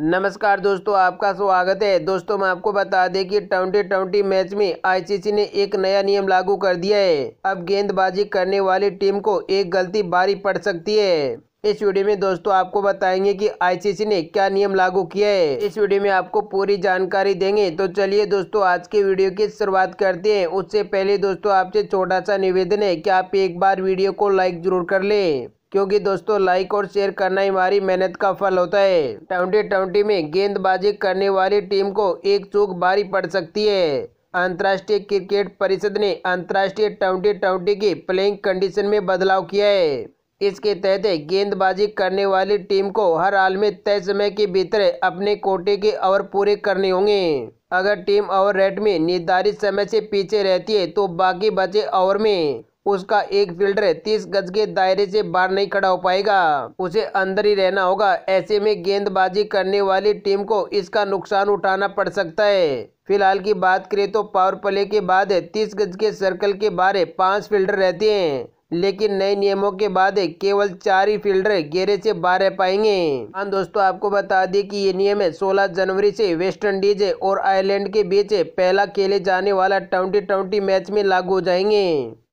नमस्कार दोस्तों आपका स्वागत है दोस्तों मैं आपको बता दें कि ट्वेंटी ट्वेंटी मैच में आईसीसी ने एक नया नियम लागू कर दिया है अब गेंदबाजी करने वाली टीम को एक गलती भारी पड़ सकती है इस वीडियो में दोस्तों आपको बताएंगे कि आईसीसी ने क्या नियम लागू किया है इस वीडियो में आपको पूरी जानकारी देंगे तो चलिए दोस्तों आज के वीडियो की शुरुआत करते हैं उससे पहले दोस्तों आपसे छोटा सा निवेदन है कि आप एक बार वीडियो को लाइक जरूर कर लें क्योंकि दोस्तों लाइक और शेयर करना हमारी मेहनत का फल होता है ट्वेंटी ट्वेंटी में गेंदबाजी करने वाली टीम को एक चूक भारी पड़ सकती है अंतर्राष्ट्रीय क्रिकेट परिषद ने अंतर्राष्ट्रीय ट्वेंटी ट्वेंटी की प्लेइंग कंडीशन में बदलाव किया है इसके तहत गेंदबाजी करने वाली टीम को हर हाल में तय समय के भीतर अपने कोटे के ओवर पूरे करने होंगे अगर टीम ओवर रेट में निर्धारित समय से पीछे रहती है तो बाकी बचे ओवर में उसका एक फील्डर तीस गज के दायरे से बाहर नहीं खड़ा हो पाएगा उसे अंदर ही रहना होगा ऐसे में गेंदबाजी करने वाली टीम को इसका नुकसान उठाना पड़ सकता है फिलहाल की बात करें तो पावर प्ले के बाद तीस गज के सर्कल के बाहर पांच फील्डर रहते हैं लेकिन नए नियमों के बाद केवल चार ही फील्डर गेरे से बाहर रह पाएंगे हाँ दोस्तों आपको बता दें कि ये नियम है सोलह जनवरी से वेस्ट इंडीज और आयरलैंड के बीच पहला खेले जाने वाला ट्वेंटी ट्वेंटी मैच में लागू हो जाएंगे